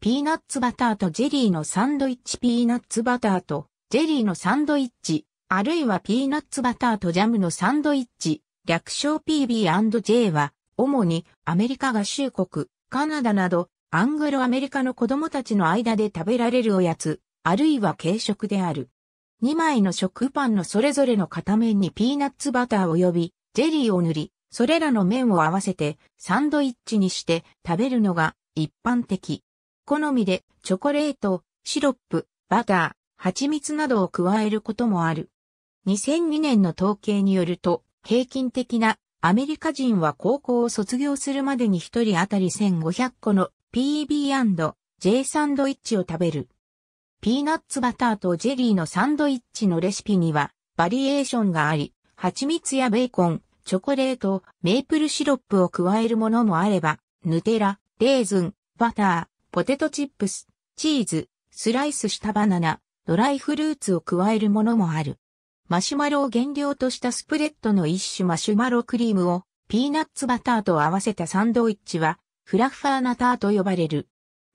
ピーナッツバターとジェリーのサンドイッチピーナッツバターとジェリーのサンドイッチ、あるいはピーナッツバターとジャムのサンドイッチ、略称 PB&J は、主にアメリカ合衆国、カナダなど、アングロアメリカの子供たちの間で食べられるおやつ、あるいは軽食である。2枚の食パンのそれぞれの片面にピーナッツバター及びジェリーを塗り、それらの面を合わせてサンドイッチにして食べるのが一般的。好みでチョコレート、シロップ、バター、蜂蜜などを加えることもある。2002年の統計によると、平均的なアメリカ人は高校を卒業するまでに1人当たり1500個の PB&J サンドイッチを食べる。ピーナッツバターとジェリーのサンドイッチのレシピにはバリエーションがあり、蜂蜜やベーコン、チョコレート、メープルシロップを加えるものもあれば、ヌテラ、レーズン、バター、ポテトチップス、チーズ、スライスしたバナナ、ドライフルーツを加えるものもある。マシュマロを原料としたスプレッドの一種マシュマロクリームをピーナッツバターと合わせたサンドイッチはフラッファーナターと呼ばれる。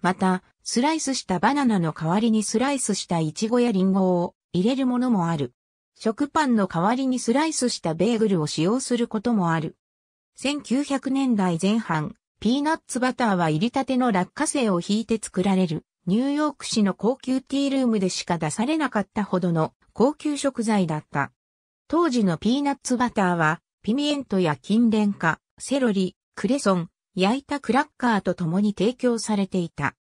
また、スライスしたバナナの代わりにスライスしたイチゴやリンゴを入れるものもある。食パンの代わりにスライスしたベーグルを使用することもある。1900年代前半、ピーナッツバターは入りたての落花生を引いて作られる、ニューヨーク市の高級ティールームでしか出されなかったほどの高級食材だった。当時のピーナッツバターは、ピミエントや金蓮花、セロリ、クレソン、焼いたクラッカーと共に提供されていた。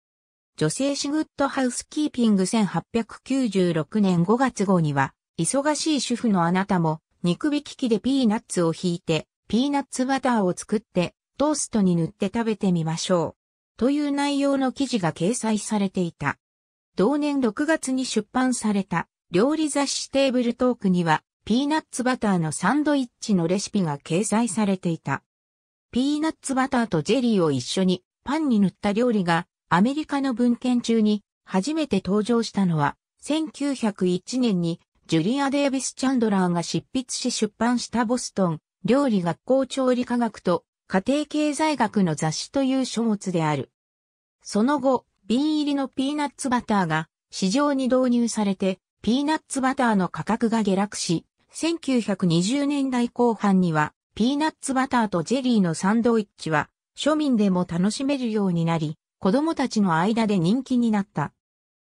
女性シグッドハウスキーピング1896年5月号には、忙しい主婦のあなたも、肉引き機でピーナッツを引いて、ピーナッツバターを作って、トーストに塗って食べてみましょう。という内容の記事が掲載されていた。同年6月に出版された料理雑誌テーブルトークにはピーナッツバターのサンドイッチのレシピが掲載されていた。ピーナッツバターとジェリーを一緒にパンに塗った料理がアメリカの文献中に初めて登場したのは1901年にジュリア・デービス・チャンドラーが執筆し出版したボストン料理学校調理科学と家庭経済学の雑誌という書物である。その後、瓶入りのピーナッツバターが市場に導入されて、ピーナッツバターの価格が下落し、1920年代後半には、ピーナッツバターとジェリーのサンドイッチは、庶民でも楽しめるようになり、子供たちの間で人気になった。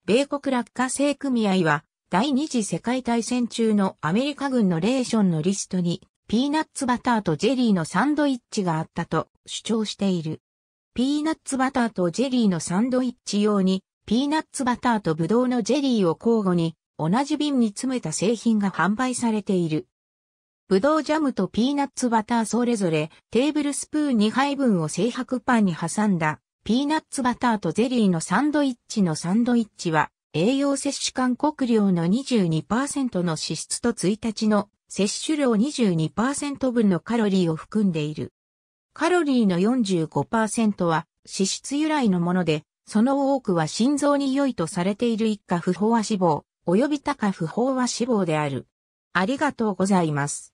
米国落花生組合は、第二次世界大戦中のアメリカ軍のレーションのリストにピーナッツバターとジェリーのサンドイッチがあったと主張している。ピーナッツバターとジェリーのサンドイッチ用に、ピーナッツバターとブドウのジェリーを交互に、同じ瓶に詰めた製品が販売されている。ブドウジャムとピーナッツバターそれぞれテーブルスプーン2杯分を製白パンに挟んだピーナッツバターとゼリーのサンドイッチのサンドイッチは栄養摂取韓国量の22%の脂質と1日の摂取量22%分のカロリーを含んでいる。カロリーの45%は脂質由来のもので、その多くは心臓に良いとされている一家不飽和脂肪、及び多家不飽和脂肪である。ありがとうございます。